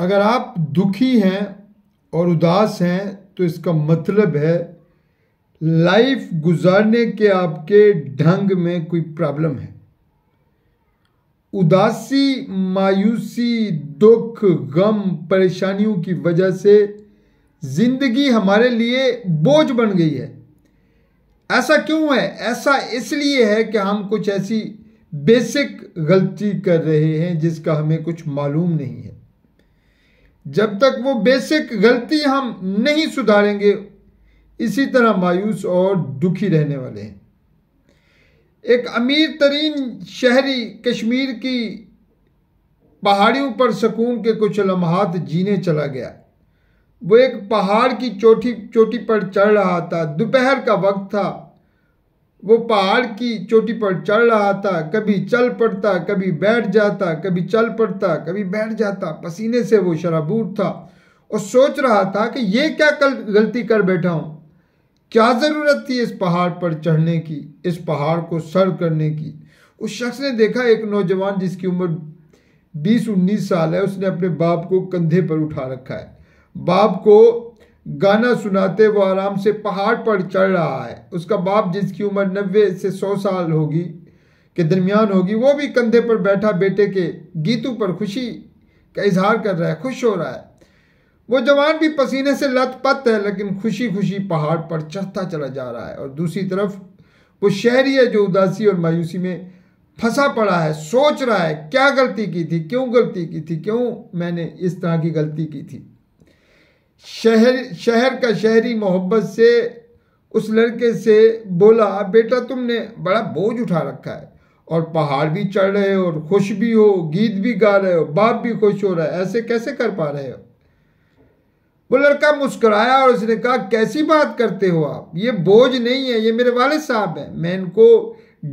अगर आप दुखी हैं और उदास हैं तो इसका मतलब है लाइफ गुजारने के आपके ढंग में कोई प्रॉब्लम है उदासी मायूसी दुख गम परेशानियों की वजह से जिंदगी हमारे लिए बोझ बन गई है ऐसा क्यों है ऐसा इसलिए है कि हम कुछ ऐसी बेसिक गलती कर रहे हैं जिसका हमें कुछ मालूम नहीं है जब तक वो बेसिक गलती हम नहीं सुधारेंगे इसी तरह मायूस और दुखी रहने वाले हैं एक अमीर तरीन शहरी कश्मीर की पहाड़ियों पर सुकून के कुछ लम्हात जीने चला गया वो एक पहाड़ की चोटी चोटी पर चढ़ रहा था दोपहर का वक्त था वो पहाड़ की चोटी पर चढ़ रहा था कभी चल पड़ता कभी बैठ जाता कभी चल पड़ता कभी बैठ जाता पसीने से वो शराबूर था और सोच रहा था कि ये क्या कल गलती कर बैठा हूँ क्या ज़रूरत थी इस पहाड़ पर चढ़ने की इस पहाड़ को सर करने की उस शख्स ने देखा एक नौजवान जिसकी उम्र बीस उन्नीस साल है उसने अपने बाप को कंधे पर उठा रखा है बाप को गाना सुनाते वो आराम से पहाड़ पर चढ़ रहा है उसका बाप जिसकी उम्र नब्बे से सौ साल होगी के दरमियान होगी वो भी कंधे पर बैठा बेटे के गीतों पर खुशी का इजहार कर रहा है खुश हो रहा है वो जवान भी पसीने से लथपथ है लेकिन खुशी खुशी पहाड़ पर चढ़ता चला जा रहा है और दूसरी तरफ वो शहरी है जो उदासी और मायूसी में फंसा पड़ा है सोच रहा है क्या गलती की थी क्यों गलती की थी क्यों मैंने इस तरह की गलती की थी शहर शहर का शहरी मोहब्बत से उस लड़के से बोला बेटा तुमने बड़ा बोझ उठा रखा है और पहाड़ भी चढ़ रहे हो और खुश भी हो गीत भी गा रहे हो बाप भी खुश हो रहा है ऐसे कैसे कर पा रहे हो वो लड़का मुस्कुराया और उसने कहा कैसी बात करते हो आप ये बोझ नहीं है ये मेरे वाले साहब हैं मैं इनको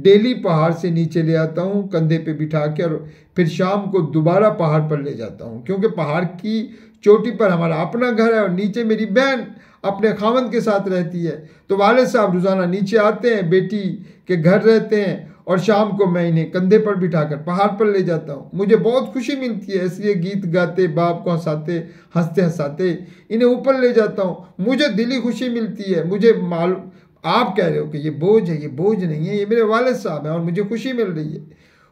डेली पहाड़ से नीचे ले आता हूँ कंधे पे बिठा के और फिर शाम को दोबारा पहाड़ पर ले जाता हूँ क्योंकि पहाड़ की चोटी पर हमारा अपना घर है और नीचे मेरी बहन अपने खावंद के साथ रहती है तो वाले साहब रोज़ाना नीचे आते हैं बेटी के घर रहते हैं और शाम को मैं इन्हें कंधे पर बिठाकर पहाड़ पर ले जाता हूँ मुझे बहुत खुशी मिलती है इसलिए गीत गाते बाप को हंसाते हंसते हंसाते इन्हें ऊपर ले जाता हूँ मुझे दिली खुशी मिलती है मुझे मालूम आप कह रहे हो कि ये बोझ है ये बोझ नहीं है ये मेरे वालद साहब हैं और मुझे खुशी मिल रही है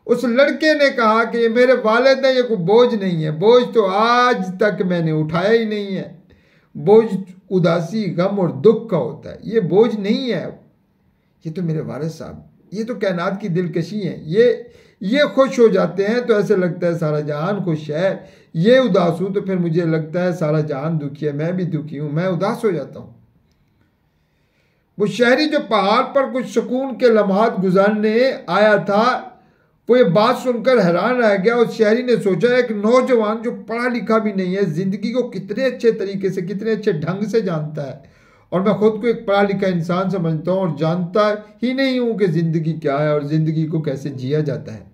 उस लड़के ने कहा कि ये मेरे वालद ने ये कोई बोझ नहीं है बोझ तो आज तक मैंने उठाया ही नहीं है बोझ उदासी गम और दुख का होता है ये बोझ नहीं है ये तो मेरे वालद साहब ये तो कायनात की दिलकशी है ये ये खुश हो जाते हैं तो ऐसे लगता है सारा जहान खुश है ये उदास हूँ तो फिर मुझे लगता है सारा जहान दुखी है मैं भी दुखी हूँ मैं उदास हो जाता हूँ वो शहरी जो पहाड़ पर कुछ सुकून के लम्हात गुजारने आया था वो ये बात सुनकर हैरान रह गया और शहरी ने सोचा एक नौजवान जो पढ़ा लिखा भी नहीं है ज़िंदगी को कितने अच्छे तरीके से कितने अच्छे ढंग से जानता है और मैं ख़ुद को एक पढ़ा लिखा इंसान समझता हूँ और जानता ही नहीं हूँ कि ज़िंदगी क्या है और ज़िंदगी को कैसे जिया जाता है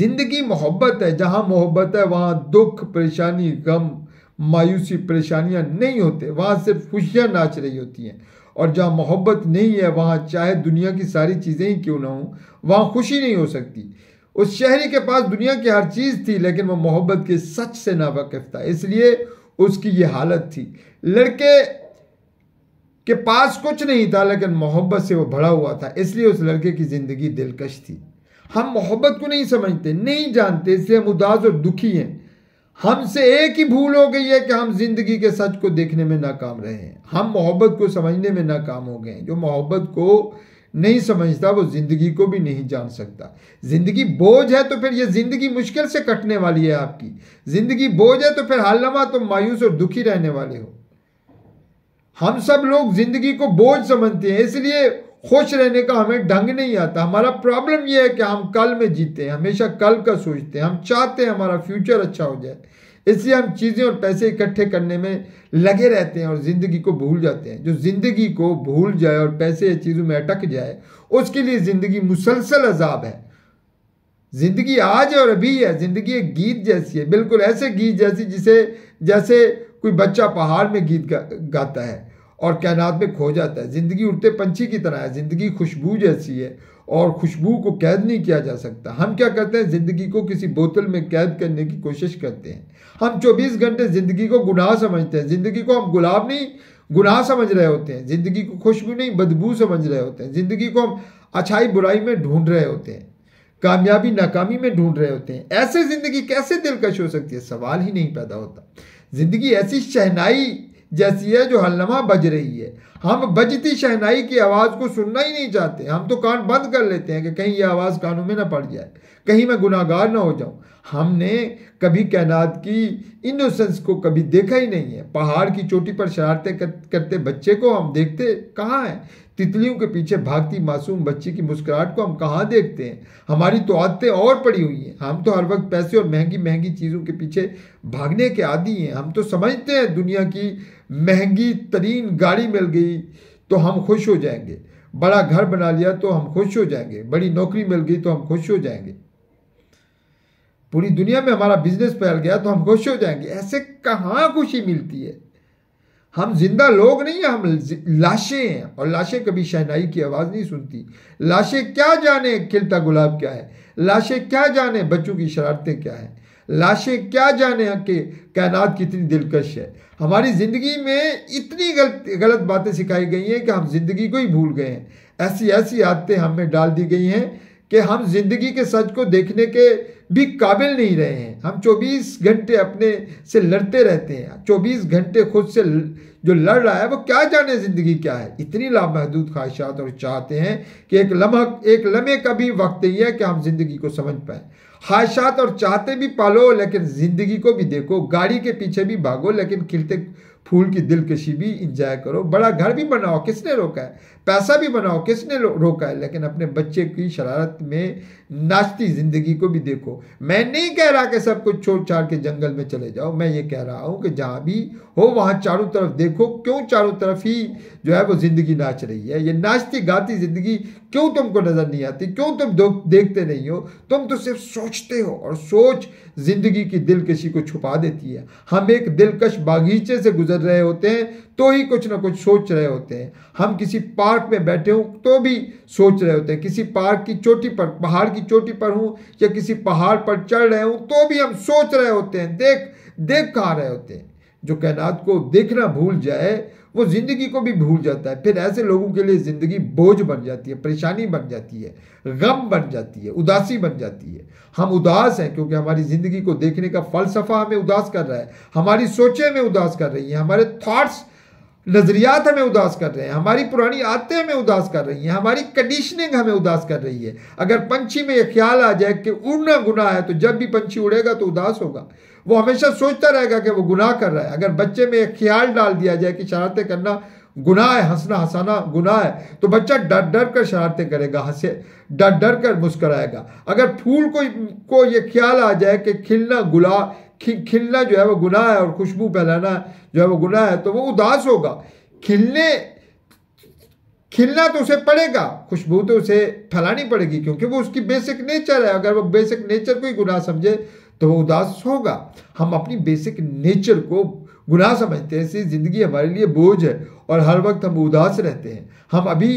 ज़िंदगी मोहब्बत है जहाँ मोहब्बत है वहाँ दुख परेशानी गम मायूसी परेशानियां नहीं होते वहाँ सिर्फ खुशियाँ नाच रही होती हैं और जहाँ मोहब्बत नहीं है वहाँ चाहे दुनिया की सारी चीज़ें ही क्यों ना हों वहाँ खुशी नहीं हो सकती उस शहरी के पास दुनिया की हर चीज़ थी लेकिन वह मोहब्बत के सच से नावाकिफ था इसलिए उसकी ये हालत थी लड़के के पास कुछ नहीं था लेकिन मोहब्बत से वो भरा हुआ था इसलिए उस लड़के की ज़िंदगी दिलकश थी हम मोहब्बत को नहीं समझते नहीं जानते इसलिए हम उदास और दुखी हैं हमसे एक ही भूल हो गई है कि हम जिंदगी के सच को देखने में नाकाम रहे हैं हम मोहब्बत को समझने में नाकाम हो गए हैं जो मोहब्बत को नहीं समझता वो जिंदगी को भी नहीं जान सकता जिंदगी बोझ है तो फिर ये जिंदगी मुश्किल से कटने वाली है आपकी जिंदगी बोझ है तो फिर हालनामा तुम तो मायूस और दुखी रहने वाले हो हम सब लोग जिंदगी को बोझ समझते हैं इसलिए खुश रहने का हमें ढंग नहीं आता हमारा प्रॉब्लम यह है कि हम कल में जीते हैं हमेशा कल का सोचते हैं हम चाहते हैं हमारा फ्यूचर अच्छा हो जाए इसलिए हम चीज़ें और पैसे इकट्ठे करने में लगे रहते हैं और ज़िंदगी को भूल जाते हैं जो ज़िंदगी को भूल जाए और पैसे या चीज़ों में अटक जाए उसके लिए ज़िंदगी मुसलसल अजाब है ज़िंदगी आज और अभी है ज़िंदगी एक गीत जैसी है बिल्कुल ऐसे गीत जैसी जिसे जैसे कोई बच्चा पहाड़ में गीत गा, गाता है और कायनात में खो जाता है ज़िंदगी उड़ते पंछी की तरह है ज़िंदगी खुशबू जैसी है और खुशबू को कैद नहीं किया जा सकता हम क्या करते हैं ज़िंदगी को किसी बोतल में कैद करने की कोशिश करते हैं हम 24 घंटे ज़िंदगी को गुनाह समझते हैं ज़िंदगी को हम गुलाब नहीं गुनाह समझ रहे होते हैं ज़िंदगी को खुशबू नहीं बदबू समझ रहे होते हैं ज़िंदगी को हम अच्छाई बुराई में ढूंढ रहे होते हैं कामयाबी नाकामी में ढूंढ रहे होते हैं ऐसे ज़िंदगी कैसे दिलकश हो सकती है सवाल ही नहीं पैदा होता ज़िंदगी ऐसी शहनाई जैसी है जो हल्लमा बज रही है हम बजती शहनाई की आवाज़ को सुनना ही नहीं चाहते हम तो कान बंद कर लेते हैं कि कहीं ये आवाज़ कानों में ना पड़ जाए कहीं मैं गुनागार ना हो जाऊं हमने कभी कैनात की इनोसेंस को कभी देखा ही नहीं है पहाड़ की चोटी पर शरारतें करते बच्चे को हम देखते कहाँ हैं तितलियों के पीछे भागती मासूम बच्ची की मुस्कुराहट को हम कहाँ देखते हैं हमारी तो आदतें और पड़ी हुई हैं हम तो हर वक्त पैसे और महंगी महंगी चीज़ों के पीछे भागने के आदि हैं हम तो समझते हैं दुनिया की महंगी तरीन गाड़ी मिल गई तो हम खुश हो जाएंगे बड़ा घर बना लिया तो हम खुश हो जाएंगे बड़ी नौकरी मिल गई तो हम खुश हो जाएंगे पूरी दुनिया में हमारा बिजनेस फैल गया तो हम खुश हो जाएंगे ऐसे कहाँ खुशी मिलती है हम जिंदा लोग नहीं हैं हम लाशें हैं और लाशें कभी शहनाई की आवाज़ नहीं सुनती लाशें क्या जाने खिलता गुलाब क्या है लाशें क्या जाने बच्चों की शरारतें क्या है लाशें क्या जाने के कायनात कितनी दिलकश है हमारी ज़िंदगी में इतनी गलत गलत बातें सिखाई गई हैं कि हम ज़िंदगी को ही भूल गए हैं ऐसी ऐसी आदतें हमें डाल दी गई हैं कि हम जिंदगी के सच को देखने के भी काबिल नहीं रहे हैं हम 24 घंटे अपने से लड़ते रहते हैं 24 घंटे खुद से जो लड़ रहा है वो क्या जाने ज़िंदगी क्या है इतनी लामहदूद ख्वाहिशात और चाहते हैं कि एक लम्हा एक लम्हे का भी वक्त ही है कि हम ज़िंदगी को समझ पाए ख्वाहिशात और चाहते भी पालो लेकिन ज़िंदगी को भी देखो गाड़ी के पीछे भी भागो लेकिन खिलते फूल की दिलकशी भी इंजॉय करो बड़ा घर भी बनाओ किसने रोका है पैसा भी बनाओ किसने रोका है लेकिन अपने बच्चे की शरारत में नाचती ज़िंदगी को भी देखो मैं नहीं कह रहा कि सब कुछ छोड़ छाड़ के जंगल में चले जाओ मैं ये कह रहा हूँ कि जहाँ भी हो वहाँ चारों तरफ देखो क्यों चारों तरफ ही जो है वो ज़िंदगी नाच रही है ये नाचती गाती ज़िंदगी क्यों तुमको नज़र नहीं आती क्यों तुम देखते नहीं हो तुम तो सिर्फ सोचते हो और सोच ज़िंदगी की दिलकशी को छुपा देती है हम एक दिलकश बागीचे से गुजर रहे होते हैं तो ही कुछ ना कुछ सोच रहे होते हैं हम किसी पार्क में बैठे हों तो भी सोच रहे होते हैं किसी पार्क की चोटी पर पहाड़ की चोटी पर हूँ या किसी पहाड़ पर चढ़ रहे हूँ तो भी हम सोच रहे होते हैं देख देख कहाँ रहे होते हैं जो कायनात को देखना भूल जाए वो ज़िंदगी को भी भूल जाता है फिर ऐसे लोगों के लिए ज़िंदगी बोझ बन जाती है परेशानी बन जाती है गम बन जाती है उदासी बन जाती है हम उदास हैं क्योंकि हमारी ज़िंदगी को देखने का फ़लसफ़ा हमें उदास कर रहा है हमारी सोचें हमें उदास कर रही है हमारे थाट्स नज़रियात हमें उदास कर रहे हैं हमारी पुरानी आदतें हमें उदास कर रही हैं हमारी कंडीशनिंग हमें उदास कर रही है अगर पंछी में यह ख्याल आ जाए कि उड़ना गुना है तो जब भी पंछी उड़ेगा तो उदास होगा वो हमेशा सोचता रहेगा कि वो गुनाह कर रहा है अगर बच्चे में एक ख्याल डाल दिया जाए कि शरारतें करना गुनाह है हंसना हंसाना गुनाह है तो बच्चा डर डर कर शरारतें करेगा हंसे डर डर कर मुस्कराएगा अगर फूल को को ये ख्याल आ जाए कि खिलना गुलाब खिलना जो है वो गुनाह है और खुशबू फैलाना जो है वो गुनाह है तो वो उदास होगा खिलने खिलना तो उसे पड़ेगा खुशबू तो उसे फैलानी पड़ेगी क्योंकि वो उसकी बेसिक नेचर है अगर वो बेसिक नेचर को ही गुनाह समझे तो वो उदास होगा हम अपनी बेसिक नेचर को गुनाह समझते हैं इसलिए ज़िंदगी हमारे लिए बोझ है और हर वक्त हम उदास रहते हैं हम अभी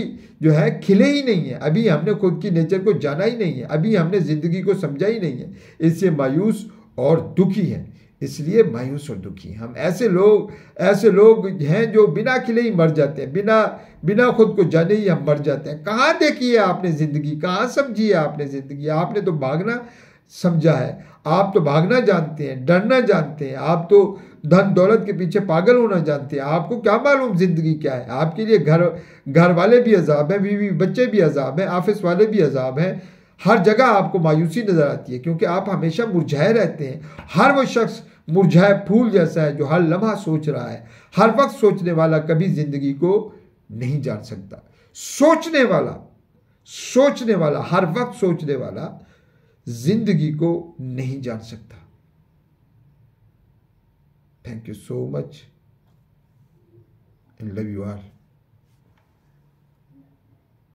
जो है खिले ही नहीं है अभी हमने खुद की नेचर को जाना ही नहीं है अभी हमने ज़िंदगी को समझा ही नहीं है इससे मायूस और दुखी हैं इसलिए मायूस और दुखी हम ऐसे लोग ऐसे लोग हैं जो बिना खिले ही मर जाते हैं बिना बिना खुद को जाने ही हम मर जाते हैं कहाँ देखी है आपने ज़िंदगी कहाँ समझी है आपने ज़िंदगी आपने तो भागना समझा है आप तो भागना जानते हैं डरना जानते हैं आप तो धन दौलत के पीछे पागल होना जानते हैं आपको क्या मालूम ज़िंदगी क्या है आपके लिए घर घर वाले भी अजाब हैं बीवी बच्चे भी अजाब हैं ऑफिस वाले भी अजाब हैं हर जगह आपको मायूसी नज़र आती है क्योंकि आप हमेशा मुरझाए रहते हैं हर वो शख्स मुरझाए फूल जैसा है जो हर लम्हा सोच रहा है हर वक्त सोचने वाला कभी ज़िंदगी को नहीं जान सकता सोचने वाला सोचने वाला हर वक्त सोचने वाला जिंदगी को नहीं जान सकता thank you so much and love you are